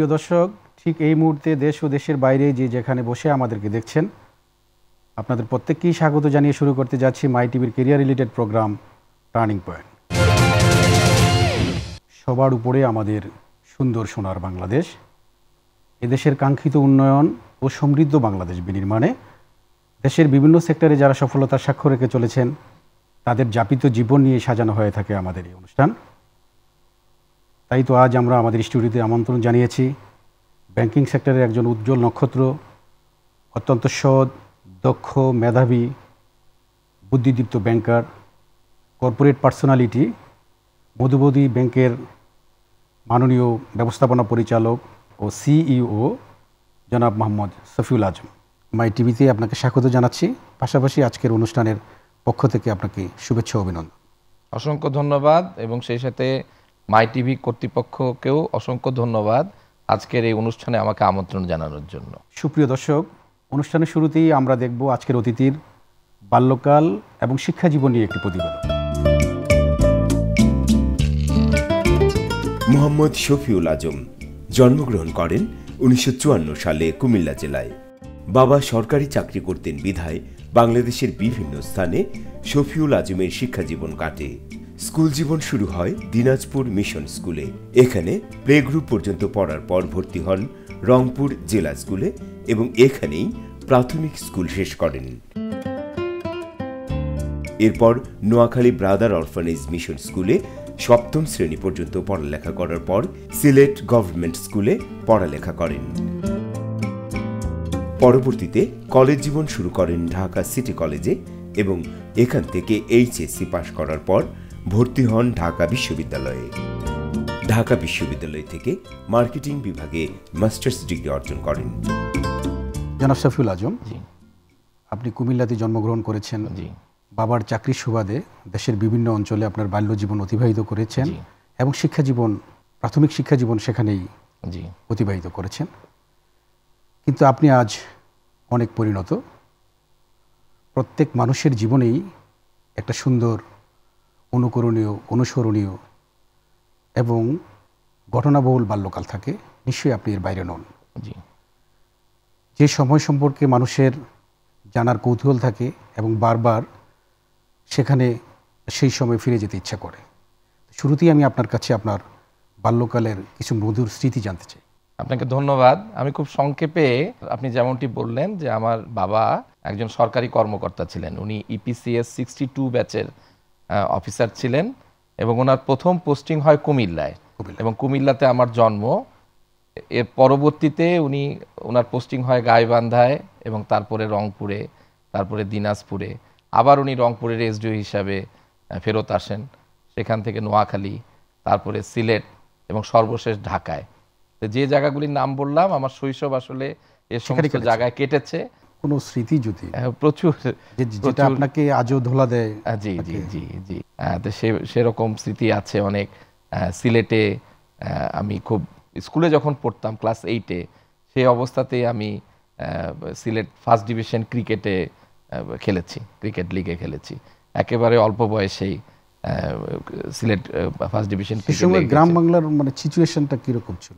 প্রিয় দর্শক ঠিক এই মুহূর্তে দেশ ও দেশের বাইরে যে যেখানে বসে আমাদেরকে দেখছেন আপনাদের প্রত্যেককেই স্বাগত জানিয়ে শুরু করতে যাচ্ছি মাই টিভির career related program turning point সবার উপরে আমাদের সুন্দর সোনার বাংলাদেশ এদেশের কাঙ্ক্ষিত উন্নয়ন ও সমৃদ্ধ বাংলাদেশ বিনির্মাণে দেশের বিভিন্ন সেক্টরে যারা সফলতার স্বাক্ষর রেখে চলেছেন তাদের যাপিত জীবন নিয়ে সাজানো হয়ে থাকে আমাদের এই অনুষ্ঠান তাই তো আজ আমরা আমাদের স্টুডিওতে আমন্ত্রণ জানিয়েছি ব্যাংকিং সেক্টরের একজন উজ্জ্বল নক্ষত্র অত্যন্ত সৎ দক্ষ মেধাবী বুদ্ধিদীপ্ত ব্যাংকার কর্পোরেট পার্সোনালিটি মধুবদী ব্যাংকের মাননীয় ব্যবস্থাপনা পরিচালক ও সিইও জনাব মোহাম্মদ সফিউল আজম মাই টিভিতে আপনাকে স্বাগত জানাচ্ছি পাশাপাশি আজকের অনুষ্ঠানের পক্ষ থেকে আপনাকে শুভেচ্ছা অভিনন্দন অসংখ্য ধন্যবাদ এবং সেই সাথে মাই টিভি কর্তৃপক্ষকেও অসংখ্য ধন্যবাদ আজকের এই অনুষ্ঠানে আমাকে আমন্ত্রণ জানানোর জন্য সুপ্রিয় দর্শক অনুষ্ঠানের শুরুতেই আমরা দেখব আজকের অতিথির বাল্যকাল এবং শিক্ষা জীবন নিয়ে একটি প্রতিবেদন মোহাম্মদ শফিউল আজম জন্মগ্রহণ করেন উনিশশো সালে কুমিল্লা জেলায় বাবা সরকারি চাকরি করতেন বিধায় বাংলাদেশের বিভিন্ন স্থানে শফিউল আজমের শিক্ষা জীবন কাটে স্কুল জীবন শুরু হয় দিনাজপুর মিশন স্কুলে এখানে প্লে গ্রুপ পর্যন্ত পড়ার পর ভর্তি হন রংপুর জেলা স্কুলে এবং এখানেই প্রাথমিক স্কুল শেষ করেন এরপর নোয়াখালী ব্রাদার অরফানেজ মিশন স্কুলে সপ্তম শ্রেণী পর্যন্ত পড়ালেখা করার পর সিলেট গভর্নমেন্ট স্কুলে পড়ালেখা করেন পরবর্তীতে কলেজ জীবন শুরু করেন ঢাকা সিটি কলেজে এবং এখান থেকে এইচএসসি পাশ করার পর ভর্তি হন ঢাকা বিশ্ববিদ্যালয়ে ঢাকা বিশ্ববিদ্যালয় থেকে মার্কেটিং বিভাগে মাস্টার্স ডিগ্রি অর্জন করেন জনাব শফিউল আজম আপনি কুমিল্লাতে জন্মগ্রহণ করেছেন বাবার চাকরির সুবাদে দেশের বিভিন্ন অঞ্চলে আপনার বাল্য জীবন অতিবাহিত করেছেন এবং শিক্ষা জীবন প্রাথমিক শিক্ষা জীবন সেখানেই অতিবাহিত করেছেন কিন্তু আপনি আজ অনেক পরিণত প্রত্যেক মানুষের জীবনেই একটা সুন্দর অনুকরণীয় অনুসরণীয় এবং ঘটনাবহুল বাল্যকাল থাকে নিশ্চয়ই আপনি এর বাইরে নন জি যে সময় সম্পর্কে মানুষের জানার কৌতূহল থাকে এবং বারবার সেখানে সেই সময় ফিরে যেতে ইচ্ছা করে শুরুতেই আমি আপনার কাছে আপনার বাল্যকালের কিছু মধুর স্মৃতি জানতে চাই আপনাকে ধন্যবাদ আমি খুব সংক্ষেপে আপনি যেমনটি বললেন যে আমার বাবা একজন সরকারি কর্মকর্তা ছিলেন উনি ইপিসিএস সিক্সটি টু ব্যাচের অফিসার ছিলেন এবং ওনার প্রথম পোস্টিং হয় কুমিল্লায় এবং কুমিল্লাতে আমার জন্ম এর পরবর্তীতে উনি ওনার পোস্টিং হয় গাইবান্ধায় এবং তারপরে রংপুরে তারপরে দিনাজপুরে আবার উনি রংপুরের এসডিও হিসাবে ফেরত আসেন সেখান থেকে নোয়াখালী তারপরে সিলেট এবং সর্বশেষ ঢাকায় যে জায়গাগুলির নাম বললাম আমার শৈশব আসলে এ সমস্ত জায়গায় কেটেছে কোন স্মৃতি যদি হ্যাঁ, প্রচুর যেটা আপনাকে আজও ধোলা দেয় জি জি জি জি সে সেরকম স্মৃতি আছে অনেক সিলেটে আমি খুব স্কুলে যখন পড়তাম ক্লাস এইটে সেই অবস্থাতে আমি সিলেট ফার্স্ট ডিভিশন ক্রিকেটে খেলেছি ক্রিকেট লিগে খেলেছি একেবারে অল্প বয়সেই সিলেট ফার্স্ট ডিভিশন গ্রাম বাংলার মানে সিচুয়েশনটা কীরকম ছিল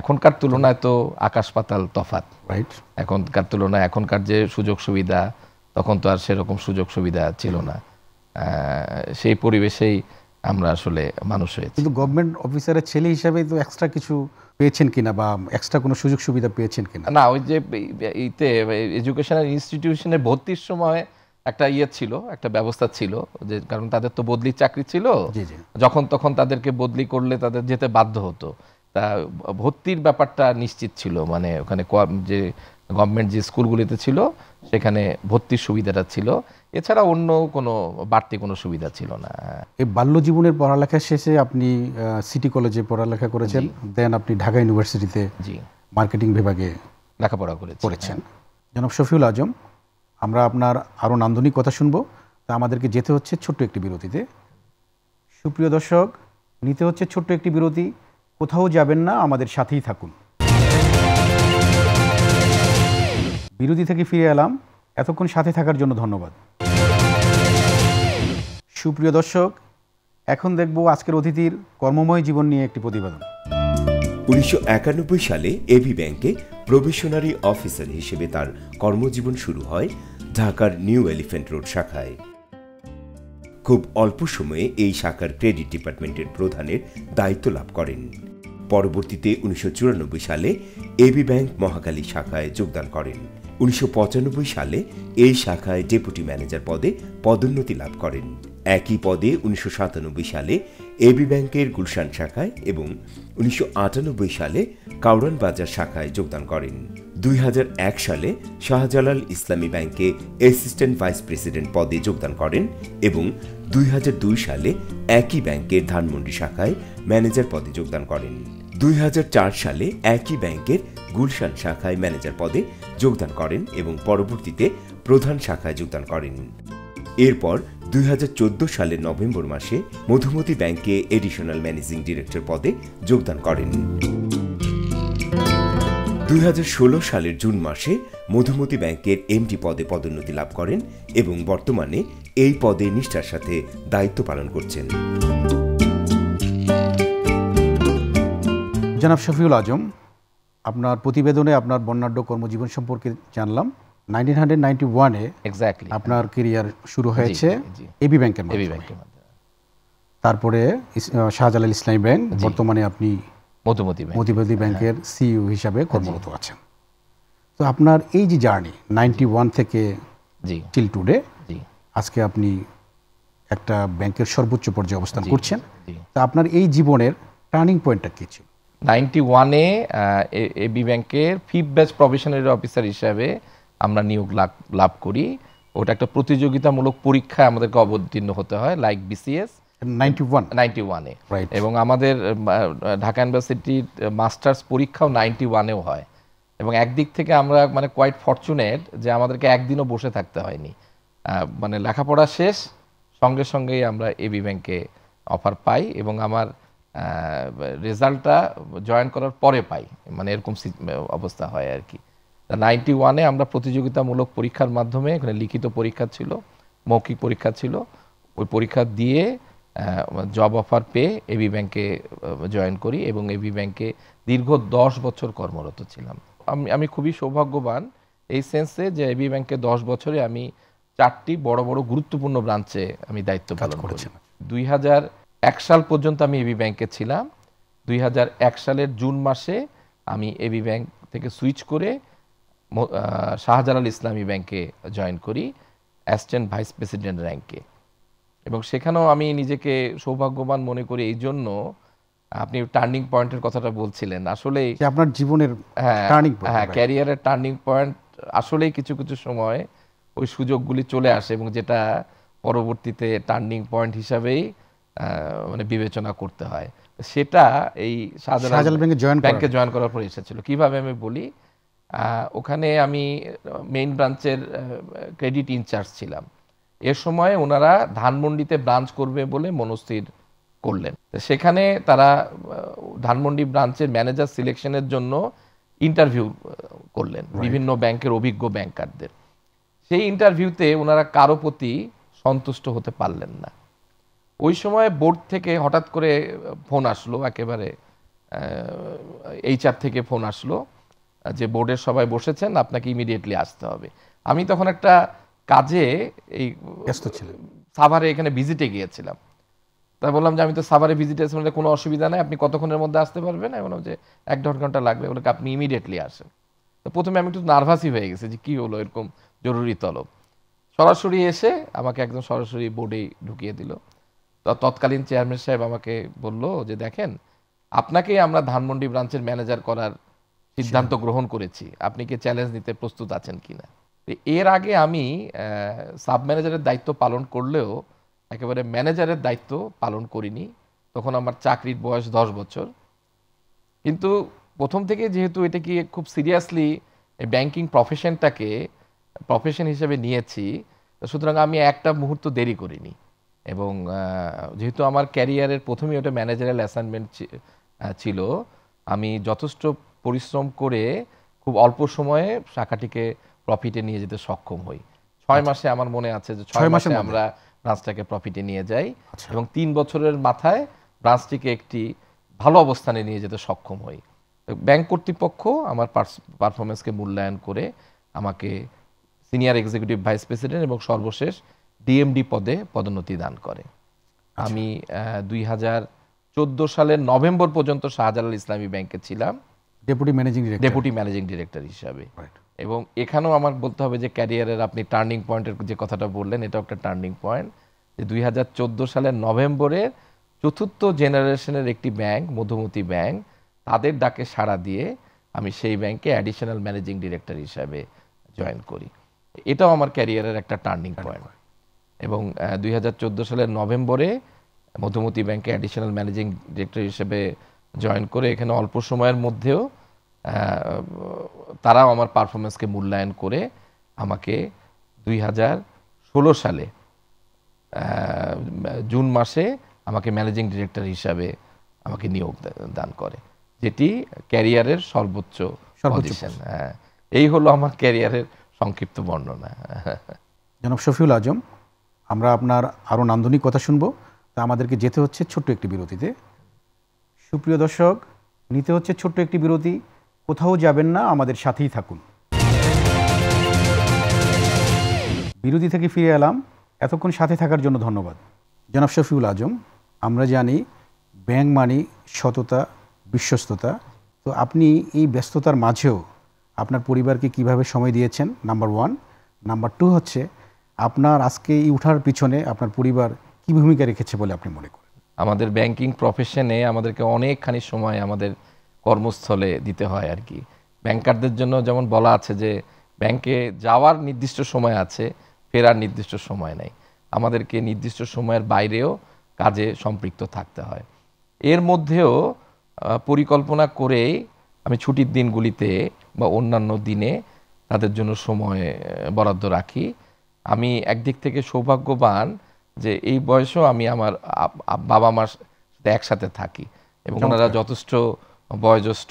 এখনকার তুলনায় তো আকাশ পাতাল তফাত রাইট এখনকার তুলনায় এখনকার যে সুযোগ সুবিধা তখন তো আর সেরকম সুযোগ সুবিধা ছিল না সেই পরিবেশেই আমরা আসলে মানুষ হয়েছি কিন্তু গভর্নমেন্ট অফিসারের ছেলে হিসাবে তো এক্সট্রা কিছু পেয়েছেন কিনা বা এক্সট্রা কোনো সুযোগ সুবিধা পেয়েছেন কিনা না ওই যে এইতে এডুকেশনাল ইনস্টিটিউশনে ভর্তির সময় একটা ইয়ে ছিল একটা ব্যবস্থা ছিল যে কারণ তাদের তো বদলি চাকরি ছিল যখন তখন তাদেরকে বদলি করলে তাদের যেতে বাধ্য হতো তা ভর্তির ব্যাপারটা নিশ্চিত ছিল মানে ওখানে যে গভর্নমেন্ট যে স্কুলগুলিতে ছিল সেখানে ভর্তির সুবিধাটা ছিল এছাড়া অন্য কোনো বাড়তি কোনো সুবিধা ছিল না এই বাল্য জীবনের পড়ালেখা শেষে আপনি সিটি কলেজে পড়ালেখা করেছেন দেন আপনি ঢাকা ইউনিভার্সিটিতে জি মার্কেটিং বিভাগে লেখাপড়া করে করেছেন জনাব শফিউল আজম আমরা আপনার আরও নান্দনিক কথা শুনবো তা আমাদেরকে যেতে হচ্ছে ছোট্ট একটি বিরতিতে সুপ্রিয় দর্শক নিতে হচ্ছে ছোট্ট একটি বিরতি কোথাও যাবেন না আমাদের সাথেই থাকুন বিরোধী থেকে ফিরে এলাম এতক্ষণ সাথে থাকার জন্য ধন্যবাদ সুপ্রিয় দর্শক এখন দেখব আজকের অতিথির কর্মময় জীবন নিয়ে একটি প্রতিবেদন উনিশশো সালে এবি ব্যাংকে প্রভিশনারি অফিসার হিসেবে তার কর্মজীবন শুরু হয় ঢাকার নিউ এলিফেন্ট রোড শাখায় খুব অল্প সময়ে এই শাখার ক্রেডিট ডিপার্টমেন্টের প্রধানের দায়িত্ব লাভ করেন পরবর্তীতে উনিশশো সালে এবি ব্যাংক মহাকালী শাখায় যোগদান করেন উনিশশো সালে এই শাখায় ডেপুটি ম্যানেজার পদে পদোন্নতি লাভ করেন একই পদে উনিশশো সালে এবি ব্যাংকের গুলশান শাখায় এবং উনিশশো সালে কাউরান বাজার শাখায় যোগদান করেন দুই সালে শাহজালাল ইসলামী ব্যাংকে অ্যাসিস্ট্যান্ট ভাইস প্রেসিডেন্ট পদে যোগদান করেন এবং দুই সালে একই ব্যাংকের ধানমন্ডি শাখায় ম্যানেজার পদে যোগদান করেন দুই সালে একই ব্যাংকের গুলশান শাখায় ম্যানেজার পদে যোগদান করেন এবং পরবর্তীতে প্রধান শাখায় যোগদান করেন এরপর দুই সালের নভেম্বর মাসে মধুমতি ব্যাংকে এডিশনাল ম্যানেজিং ডিরেক্টর পদে যোগদান করেন দুই সালের জুন মাসে মধুমতি ব্যাংকের এমডি পদে পদোন্নতি লাভ করেন এবং বর্তমানে এই পদে নিষ্ঠার সাথে দায়িত্ব পালন করছেন জনাব শফিউল আজম আপনার প্রতিবেদনে আপনার বর্ণাঢ্য কর্মজীবন সম্পর্কে জানলাম নাইনটিন হান্ড্রেড নাইনটি ওয়ানে এক্স্যাক্টলি আপনার কেরিয়ার শুরু হয়েছে এবি ব্যাংকের এবি ব্যাংকের তারপরে শাহজালাল ইসলামী ব্যাংক বর্তমানে আপনি মধুমতি মধুমতি ব্যাংকের সিইও হ্যাঁ। e হিসাবে হ্যাঁ, কর্মরত আছেন তো আপনার এই যে জার্নি নাইনটি ওয়ান থেকে টিল টুডে আজকে আপনি একটা ব্যাংকের সর্বোচ্চ পর্যায়ে অবস্থান করছেন তা আপনার এই জীবনের টার্নিং পয়েন্টটা কী ছিল নাইনটি ওয়ানে এবি ব্যাংকের ফিফ ব্যাচ প্রফেশনারি অফিসার হিসাবে আমরা নিয়োগ লাভ লাভ করি ওটা একটা প্রতিযোগিতামূলক পরীক্ষায় আমাদেরকে অবতীর্ণ হতে হয় লাইক বিসিএস এবং আমাদের ঢাকা ইউনিভার্সিটির মাস্টার্স পরীক্ষাও নাইনটি ওয়ানেও হয় এবং একদিক থেকে আমরা মানে কোয়াইট ফর্চুনেট যে আমাদেরকে একদিনও বসে থাকতে হয়নি মানে লেখাপড়া শেষ সঙ্গে সঙ্গেই আমরা এবি ব্যাংকে অফার পাই এবং আমার রেজাল্টটা জয়েন করার পরে পাই মানে এরকম অবস্থা হয় আর কি নাইনটি ওয়ানে আমরা প্রতিযোগিতামূলক পরীক্ষার মাধ্যমে এখানে লিখিত পরীক্ষা ছিল মৌখিক পরীক্ষা ছিল ওই পরীক্ষা দিয়ে জব অফার পেয়ে এবি ব্যাংকে জয়েন করি এবং এবি ব্যাংকে দীর্ঘ দশ বছর কর্মরত ছিলাম আমি আমি খুবই সৌভাগ্যবান এই সেন্সে যে এবি ব্যাংকে দশ বছরে আমি চারটি বড় বড় গুরুত্বপূর্ণ ব্রাঞ্চে আমি দায়িত্ব পালন করেছিলাম দুই হাজার এক সাল পর্যন্ত আমি এবি ব্যাংকে ছিলাম দুই সালের জুন মাসে আমি এবি ব্যাংক থেকে সুইচ করে শাহজালাল ইসলামী ব্যাংকে জয়েন করি অ্যাসিস্ট্যান্ট ভাইস প্রেসিডেন্ট র্যাঙ্কে এবং সেখানেও আমি নিজেকে সৌভাগ্যবান মনে করি এই জন্য আপনি টার্নিং পয়েন্টের কথাটা বলছিলেন আসলে আপনার জীবনের হ্যাঁ, টার্নিং হ্যাঁ ক্যারিয়ারের টার্নিং পয়েন্ট আসলেই কিছু কিছু সময় ওই সুযোগগুলি চলে আসে এবং যেটা পরবর্তীতে টার্নিং পয়েন্ট হিসাবেই মানে বিবেচনা করতে হয় সেটা এই শাহজালাল ব্যাংকে জয়েন করার পরে এসেছিল কিভাবে আমি বলি ওখানে আমি মেইন ব্রাঞ্চের ক্রেডিট ইনচার্জ ছিলাম এ সময় ওনারা ধানমন্ডিতে ব্রাঞ্চ করবে বলে মনস্থির করলেন সেখানে তারা ধানমন্ডি ব্রাঞ্চের ম্যানেজার সিলেকশনের জন্য ইন্টারভিউ করলেন বিভিন্ন ব্যাংকের অভিজ্ঞ ব্যাংকারদের সেই ইন্টারভিউতে ওনারা কারো প্রতি সন্তুষ্ট হতে পারলেন না ওই সময় বোর্ড থেকে হঠাৎ করে ফোন আসলো একেবারে এইচআর থেকে ফোন আসলো যে বোর্ডের সবাই বসেছেন আপনাকে ইমিডিয়েটলি আসতে হবে আমি তখন একটা কাজে এই ব্যস্ত ছিলাম সাভারে এখানে ভিজিটে গিয়েছিলাম তাই বললাম যে আমি তো সাভারে ভিজিটে আসলাম কোনো অসুবিধা নাই আপনি কতক্ষণের মধ্যে আসতে পারবেন আমি বললাম যে এক দেড় ঘন্টা লাগবে বলে আপনি ইমিডিয়েটলি আসেন তো প্রথমে আমি একটু নার্ভাসই হয়ে গেছি যে কী হলো এরকম জরুরি তলব সরাসরি এসে আমাকে একদম সরাসরি বোর্ডেই ঢুকিয়ে দিল তৎকালীন চেয়ারম্যান সাহেব আমাকে বলল যে দেখেন আপনাকেই আমরা ধানমন্ডি ব্রাঞ্চের ম্যানেজার করার সিদ্ধান্ত গ্রহণ করেছি আপনি কি চ্যালেঞ্জ নিতে প্রস্তুত আছেন কিনা এর আগে আমি সাব ম্যানেজারের দায়িত্ব পালন করলেও একেবারে ম্যানেজারের দায়িত্ব পালন করিনি তখন আমার চাকরির বয়স দশ বছর কিন্তু প্রথম থেকে যেহেতু এটা কি খুব সিরিয়াসলি ব্যাংকিং প্রফেশনটাকে প্রফেশন হিসেবে নিয়েছি সুতরাং আমি একটা মুহূর্ত দেরি করিনি এবং যেহেতু আমার ক্যারিয়ারের প্রথমেই ওটা ম্যানেজারাল অ্যাসাইনমেন্ট ছিল আমি যথেষ্ট পরিশ্রম করে খুব অল্প সময়ে শাখাটিকে প্রফিটে নিয়ে যেতে সক্ষম হই ছয় আচ্ছা। মাসে আমার মনে আছে যে ছয় মাসে আমরা ব্রাঞ্চটাকে প্রফিটে নিয়ে যাই আচ্ছা। এবং তিন বছরের মাথায় ব্রাঞ্চটিকে একটি ভালো অবস্থানে নিয়ে যেতে সক্ষম হই ব্যাংক কর্তৃপক্ষ আমার পারফরমেন্সকে মূল্যায়ন করে আমাকে সিনিয়র এক্সিকিউটিভ ভাইস প্রেসিডেন্ট এবং সর্বশেষ ডিএমডি পদে পদোন্নতি দান করে আচ্ছা। আমি দুই হাজার চোদ্দো সালের নভেম্বর পর্যন্ত শাহজালাল ইসলামী ব্যাংকে ছিলাম deputy managing deputy managing director হিসাবে এবং এখানেও আমার বলতে হবে যে ক্যারিয়ারের আপনি টার্নিং পয়েন্টের যে কথাটা বললেন এটাও একটা টার্নিং পয়েন্ট যে দুই হাজার চোদ্দো সালের নভেম্বরের চতুর্থ জেনারেশনের একটি ব্যাংক মধুমতি ব্যাংক তাদের ডাকে সাড়া দিয়ে আমি সেই ব্যাংকে অ্যাডিশনাল ম্যানেজিং ডিরেক্টর হিসাবে জয়েন করি এটাও আমার ক্যারিয়ারের একটা টার্নিং পয়েন্ট এবং দুই সালের নভেম্বরে মধুমতি ব্যাংকে অ্যাডিশনাল ম্যানেজিং ডিরেক্টর হিসেবে জয়েন করে এখানে অল্প সময়ের মধ্যেও তারাও আমার পারফরমেন্সকে মূল্যায়ন করে আমাকে দুই সালে জুন মাসে আমাকে ম্যানেজিং ডিরেক্টর হিসাবে আমাকে নিয়োগ দান করে যেটি ক্যারিয়ারের সর্বোচ্চ পজিশন হ্যাঁ এই হলো আমার ক্যারিয়ারের সংক্ষিপ্ত বর্ণনা জনাব শফিউল আজম আমরা আপনার আরও নান্দনিক কথা শুনবো তা আমাদেরকে যেতে হচ্ছে ছোট্ট একটি বিরতিতে সুপ্রিয় দর্শক নিতে হচ্ছে ছোট্ট একটি বিরতি কোথাও যাবেন না আমাদের সাথেই থাকুন বিরতি থেকে ফিরে এলাম এতক্ষণ সাথে থাকার জন্য ধন্যবাদ জনাব শফিউল আজম আমরা জানি ব্যাংক মানি সততা বিশ্বস্ততা তো আপনি এই ব্যস্ততার মাঝেও আপনার পরিবারকে কিভাবে সময় দিয়েছেন নাম্বার ওয়ান নাম্বার টু হচ্ছে আপনার আজকে এই উঠার পিছনে আপনার পরিবার কি ভূমিকা রেখেছে বলে আপনি মনে করেন আমাদের ব্যাংকিং প্রফেশনে আমাদেরকে অনেকখানি সময় আমাদের কর্মস্থলে দিতে হয় আর কি ব্যাংকারদের জন্য যেমন বলা আছে যে ব্যাংকে যাওয়ার নির্দিষ্ট সময় আছে ফেরার নির্দিষ্ট সময় নেই আমাদেরকে নির্দিষ্ট সময়ের বাইরেও কাজে সম্পৃক্ত থাকতে হয় এর মধ্যেও পরিকল্পনা করেই আমি ছুটির দিনগুলিতে বা অন্যান্য দিনে তাদের জন্য সময় বরাদ্দ রাখি আমি একদিক থেকে সৌভাগ্যবান যে এই বয়সেও আমি আমার বাবা মার একসাথে থাকি এবং ওনারা যথেষ্ট বয়োজ্যেষ্ঠ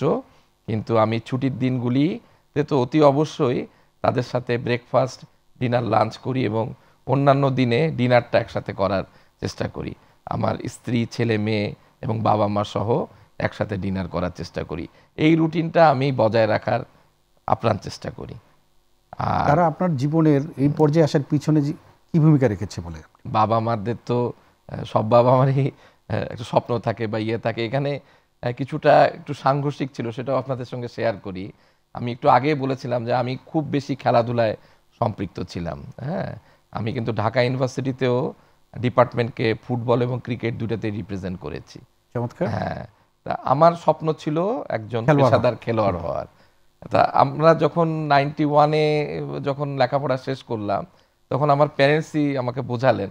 কিন্তু আমি ছুটির দিনগুলিতে তো অতি অবশ্যই তাদের সাথে ব্রেকফাস্ট ডিনার লাঞ্চ করি এবং অন্যান্য দিনে ডিনারটা একসাথে করার চেষ্টা করি আমার স্ত্রী ছেলে মেয়ে এবং বাবা মা সহ একসাথে ডিনার করার চেষ্টা করি এই রুটিনটা আমি বজায় রাখার আপ্রাণ চেষ্টা করি তারা আপনার জীবনের এই পর্যায়ে আসার পিছনে কি ভূমিকা রেখেছে বলে বাবা মারদের তো সব বাবা মারই একটা স্বপ্ন থাকে বা ইয়ে থাকে এখানে কিছুটা একটু সাংঘর্ষিক ছিল সেটাও আপনাদের সঙ্গে শেয়ার করি আমি একটু আগে বলেছিলাম যে আমি খুব বেশি খেলাধুলায় সম্পৃক্ত ছিলাম হ্যাঁ আমি কিন্তু ঢাকা ইউনিভার্সিটিতেও ডিপার্টমেন্টকে ফুটবল এবং ক্রিকেট দুটাতে রিপ্রেজেন্ট করেছি হ্যাঁ তা আমার স্বপ্ন ছিল একজন পেশাদার খেলোয়াড় হওয়ার তা আমরা যখন নাইনটি ওয়ানে যখন লেখাপড়া শেষ করলাম তখন আমার প্যারেন্টসই আমাকে বোঝালেন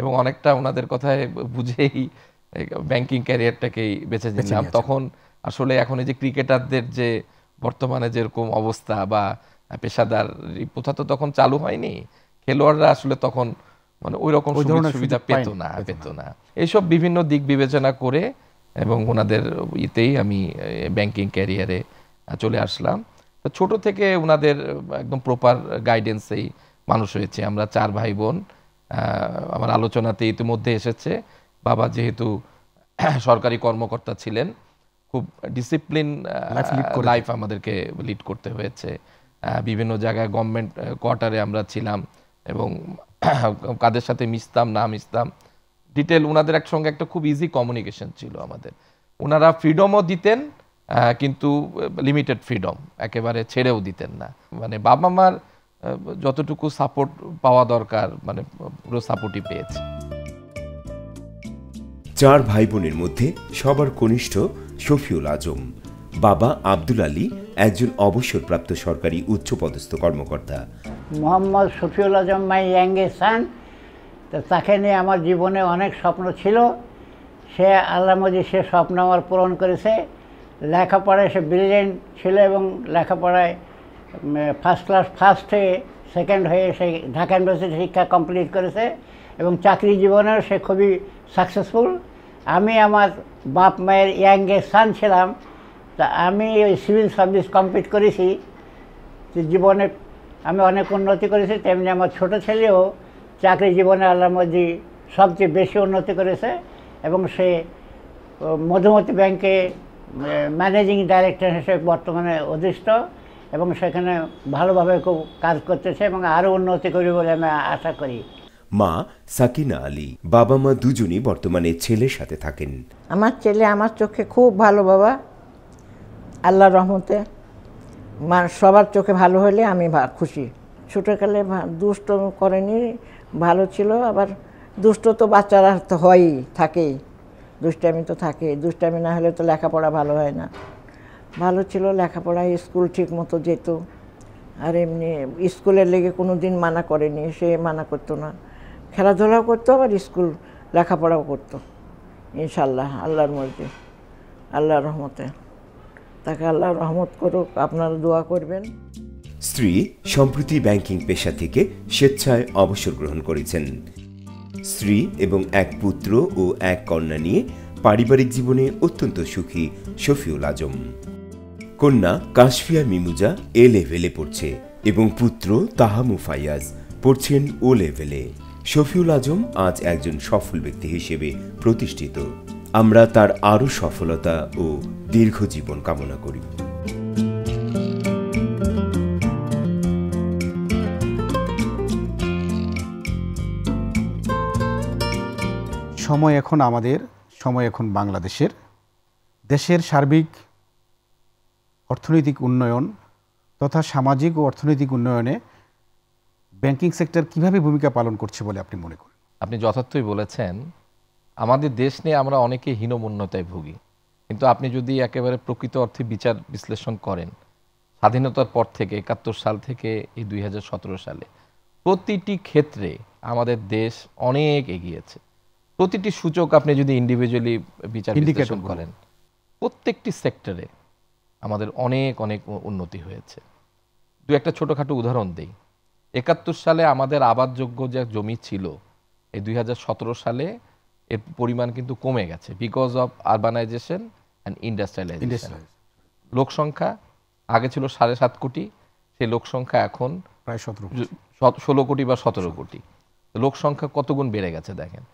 এবং অনেকটা ওনাদের কথায় বুঝেই ব্যাংকিং ক্যারিয়ারটাকেই বেছে নিলাম তখন আসলে এখন এই যে ক্রিকেটারদের যে বর্তমানে যেরকম অবস্থা বা পেশাদার প্রথা তো তখন চালু হয়নি খেলোয়াড়রা আসলে তখন মানে ওই রকম সুবিধা পেত না পেত না এইসব বিভিন্ন দিক বিবেচনা করে এবং ওনাদের ইতেই আমি ব্যাংকিং ক্যারিয়ারে চলে আসলাম ছোট থেকে ওনাদের একদম প্রপার গাইডেন্সেই মানুষ হয়েছে আমরা চার ভাই বোন আমার আলোচনাতে ইতিমধ্যে এসেছে বাবা যেহেতু সরকারি কর্মকর্তা ছিলেন খুব ডিসিপ্লিন লাইফ আমাদেরকে লিড করতে হয়েছে বিভিন্ন জায়গায় গভর্নমেন্ট কোয়ার্টারে আমরা ছিলাম এবং কাদের সাথে মিশতাম না মিশতাম ডিটেল ওনাদের একসঙ্গে একটা খুব ইজি কমিউনিকেশন ছিল আমাদের ওনারা ফ্রিডমও দিতেন কিন্তু লিমিটেড ফ্রিডম একেবারে ছেড়েও দিতেন না মানে বাবা মার যতটুকু সাপোর্ট পাওয়া দরকার মানে পুরো সাপোর্টই পেয়েছে চার ভাই বোনের মধ্যে সবার কনিষ্ঠ শফিউল আজম বাবা আব্দুল আলী একজন অবসরপ্রাপ্ত সরকারি উচ্চপদস্থ কর্মকর্তা মোহাম্মদ শফিউল আজম মাই ইয়াঙ্গে সান তাকে নিয়ে আমার জীবনে অনেক স্বপ্ন ছিল সে আল্লাহ মজি সে স্বপ্ন আমার পূরণ করেছে লেখাপড়ায় সে ব্রিলিয়েন্ট ছিল এবং লেখাপড়ায় ফার্স্ট ক্লাস ফার্স্ট হয়ে সেকেন্ড হয়ে সে ঢাকা ইউনিভার্সিটি শিক্ষা কমপ্লিট করেছে এবং চাকরি জীবনেও সে খুবই সাকসেসফুল আমি আমার বাপ মায়ের ইয়াঙ্গে সান ছিলাম তা আমি ওই সিভিল সার্ভিস কমপ্লিট করেছি জীবনে আমি অনেক উন্নতি করেছি তেমনি আমার ছোট ছেলেও চাকরি জীবনে আল্লাহ মজি সবচেয়ে বেশি উন্নতি করেছে এবং সে মধুমতি ব্যাংকে ম্যানেজিং ডাইরেক্টর হিসেবে বর্তমানে অধিষ্ঠ এবং সেখানে ভালোভাবে খুব কাজ করতেছে এবং আরও উন্নতি করি বলে আমি আশা করি মা সাকিনা আলী বাবা মা দুজনই বর্তমানে ছেলের সাথে থাকেন আমার ছেলে আমার চোখে খুব ভালো বাবা আল্লাহ রহমতে মা সবার চোখে ভালো হলে আমি খুশি ছোটোকালে দুষ্ট করেনি ভালো ছিল আবার দুষ্ট তো বাচ্চারা তো হয়ই থাকেই দুষ্টামি তো থাকে দুষ্টামি না হলে তো লেখাপড়া ভালো হয় না ভালো ছিল লেখাপড়ায় স্কুল ঠিক মতো যেত আর এমনি স্কুলের লেগে কোনো দিন মানা করেনি সে মানা করতো না খেলাধুলাও করতো আবার স্কুল লেখাপড়াও করতো ইনশাল্লাহ আল্লাহর মর্জি আল্লাহর রহমতে তাকে আল্লাহ রহমত করুক আপনারা দোয়া করবেন স্ত্রী সম্প্রতি ব্যাংকিং পেশা থেকে স্বেচ্ছায় অবসর গ্রহণ করেছেন স্ত্রী এবং এক পুত্র ও এক কন্যা নিয়ে পারিবারিক জীবনে অত্যন্ত সুখী শফিউল আজম কন্যা কাশফিয়া মিমুজা এ লেভেলে পড়ছে এবং পুত্র তাহামু ফাইয়াজ পড়ছেন ও লেভেলে শফিউল আজম আজ একজন সফল ব্যক্তি হিসেবে প্রতিষ্ঠিত আমরা তার আরও সফলতা ও দীর্ঘ জীবন কামনা করি সময় এখন আমাদের সময় এখন বাংলাদেশের দেশের সার্বিক অর্থনৈতিক উন্নয়ন তথা সামাজিক ও অর্থনৈতিক উন্নয়নে ব্যাংকিং সেক্টর কিভাবে ভূমিকা পালন করছে বলে আপনি মনে করেন আপনি যথার্থই বলেছেন আমাদের দেশ নিয়ে আমরা অনেকে হীনমন্যতায় ভুগি কিন্তু আপনি যদি একেবারে প্রকৃত অর্থে বিচার বিশ্লেষণ করেন স্বাধীনতার পর থেকে একাত্তর সাল থেকে এই দুই সালে প্রতিটি ক্ষেত্রে আমাদের দেশ অনেক এগিয়েছে প্রতিটি সূচক আপনি যদি ইন্ডিভিজুয়ালি বিচার বিশ্লেষণ করেন প্রত্যেকটি সেক্টরে আমাদের অনেক অনেক উন্নতি হয়েছে দু একটা ছোটোখাটো উদাহরণ দেই একাত্তর সালে আমাদের আবাদযোগ্য যে জমি ছিল এই দুই সালে এর পরিমাণ কিন্তু কমে গেছে because of urbanization and industrialization লোক সংখ্যা আগে ছিল সাড়ে সাত কোটি সেই লোক সংখ্যা এখন প্রায় সতেরো ষোলো কোটি বা সতেরো কোটি লোক সংখ্যা কতগুণ বেড়ে গেছে দেখেন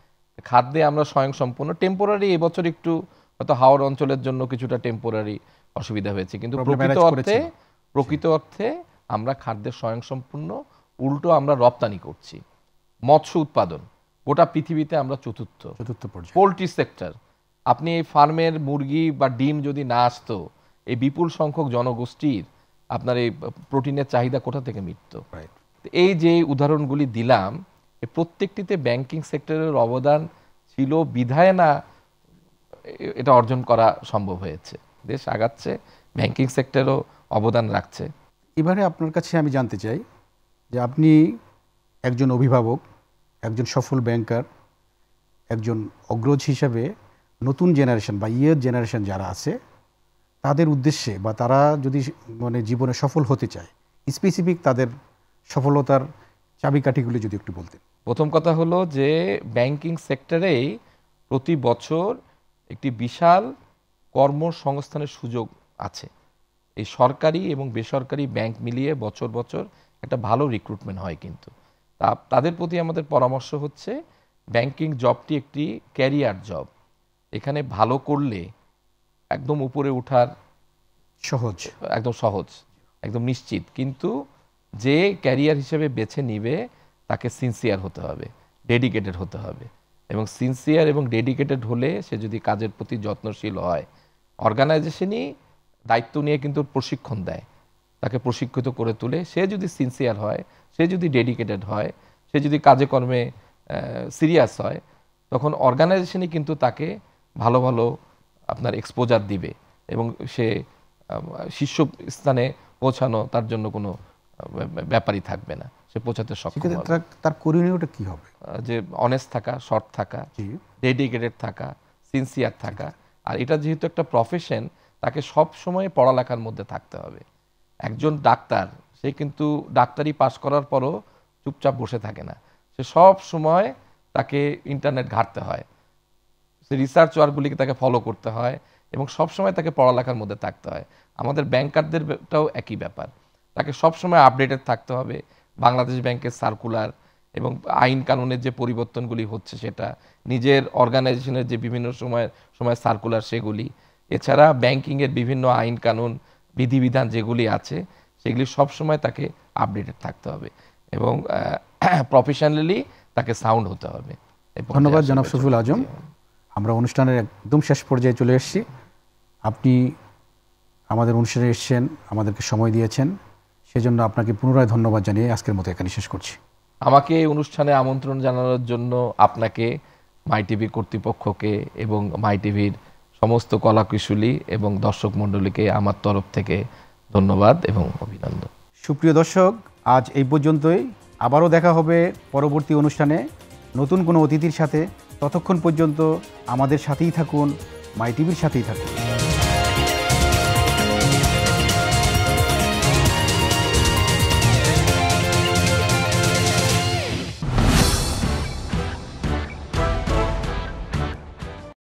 খাদ্যে আমরা স্বয়ংসম্পূর্ণ টেম্পোরারি এবছর একটু হয়তো হাওড় অঞ্চলের জন্য কিছুটা টেম্পোরারি অসুবিধা হয়েছে কিন্তু প্রকৃত অর্থে প্রকৃত অর্থে আমরা খাদ্যের স্বয়ংসম্পূর্ণ উল্টো আমরা রপ্তানি করছি মৎস্য উৎপাদন গোটা পৃথিবীতে আমরা চতুর্থ চতুর্থ পোলট্রি সেক্টর আপনি এই ফার্মের মুরগি বা ডিম যদি না আসতো এই বিপুল সংখ্যক জনগোষ্ঠীর আপনার এই প্রোটিনের চাহিদা কোথা থেকে মিটত এই যে উদাহরণগুলি দিলাম প্রত্যেকটিতে ব্যাংকিং সেক্টরের অবদান ছিল বিধায় না এটা অর্জন করা সম্ভব হয়েছে দেশ আগাচ্ছে ব্যাংকিং সেক্টরও অবদান রাখছে এবারে আপনার কাছে আমি জানতে চাই যে আপনি একজন অভিভাবক একজন সফল ব্যাংকার একজন অগ্রজ হিসাবে নতুন জেনারেশন বা ইয়ের জেনারেশন যারা আছে তাদের উদ্দেশ্যে বা তারা যদি মানে জীবনে সফল হতে চায় স্পেসিফিক তাদের সফলতার চাবিকাঠিগুলো যদি একটু বলতেন প্রথম কথা হলো যে ব্যাংকিং সেক্টরেই প্রতি বছর একটি বিশাল কর্মসংস্থানের সুযোগ আছে এই সরকারি এবং বেসরকারি ব্যাংক মিলিয়ে বছর বছর একটা ভালো রিক্রুটমেন্ট হয় কিন্তু তা তাদের প্রতি আমাদের পরামর্শ হচ্ছে ব্যাংকিং জবটি একটি ক্যারিয়ার জব এখানে ভালো করলে একদম উপরে ওঠার সহজ একদম সহজ একদম নিশ্চিত কিন্তু যে ক্যারিয়ার হিসেবে বেছে নিবে তাকে সিনসিয়ার হতে হবে ডেডিকেটেড হতে হবে এবং সিনসিয়ার এবং ডেডিকেটেড হলে সে যদি কাজের প্রতি যত্নশীল হয় অর্গানাইজেশনই দায়িত্ব নিয়ে কিন্তু প্রশিক্ষণ দেয় তাকে প্রশিক্ষিত করে তুলে সে যদি সিনসিয়ার হয় সে যদি ডেডিকেটেড হয় সে যদি কাজে কর্মে সিরিয়াস হয় তখন অর্গানাইজেশনই কিন্তু তাকে ভালো ভালো আপনার এক্সপোজার দিবে এবং সে শীর্ষ স্থানে পৌঁছানো তার জন্য কোনো ব্যাপারই থাকবে না সে পৌঁছাতে সক্ষম তার করণীয়টা কি হবে যে অনেস্ট থাকা শর্ট থাকা ডেডিকেটেড থাকা সিনসিয়ার থাকা আর এটা যেহেতু একটা প্রফেশন তাকে সব সময় পড়ালেখার মধ্যে থাকতে হবে একজন ডাক্তার সে কিন্তু ডাক্তারি পাশ করার পরও চুপচাপ বসে থাকে না সে সব সময় তাকে ইন্টারনেট ঘাটতে হয় সে রিসার্চ ওয়ার্কগুলিকে তাকে ফলো করতে হয় এবং সব সময় তাকে পড়ালেখার মধ্যে থাকতে হয় আমাদের ব্যাংকারদেরটাও একই ব্যাপার তাকে সবসময় আপডেটেড থাকতে হবে বাংলাদেশ ব্যাংকের সার্কুলার এবং আইন কানুনের যে পরিবর্তনগুলি হচ্ছে সেটা নিজের অর্গানাইজেশনের যে বিভিন্ন সময় সময় সার্কুলার সেগুলি এছাড়া ব্যাংকিংয়ের বিভিন্ন আইন কানুন বিধিবিধান যেগুলি আছে সেগুলি সবসময় তাকে আপডেটেড থাকতে হবে এবং প্রফেশনালি তাকে সাউন্ড হতে হবে ধন্যবাদ জনাব সফুল আজম আমরা অনুষ্ঠানের একদম শেষ পর্যায়ে চলে এসেছি আপনি আমাদের অনুষ্ঠানে এসছেন আমাদেরকে সময় দিয়েছেন সেজন্য আপনাকে পুনরায় ধন্যবাদ জানিয়ে আজকের মতো এখানে শেষ করছি আমাকে এই অনুষ্ঠানে আমন্ত্রণ জানানোর জন্য আপনাকে মাই টিভি কর্তৃপক্ষকে এবং মাই টিভির সমস্ত কলাকুশলী এবং দর্শক মণ্ডলীকে আমার তরফ থেকে ধন্যবাদ এবং অভিনন্দন সুপ্রিয় দর্শক আজ এই পর্যন্তই আবারও দেখা হবে পরবর্তী অনুষ্ঠানে নতুন কোনো অতিথির সাথে ততক্ষণ পর্যন্ত আমাদের সাথেই থাকুন মাই টিভির সাথেই থাকুন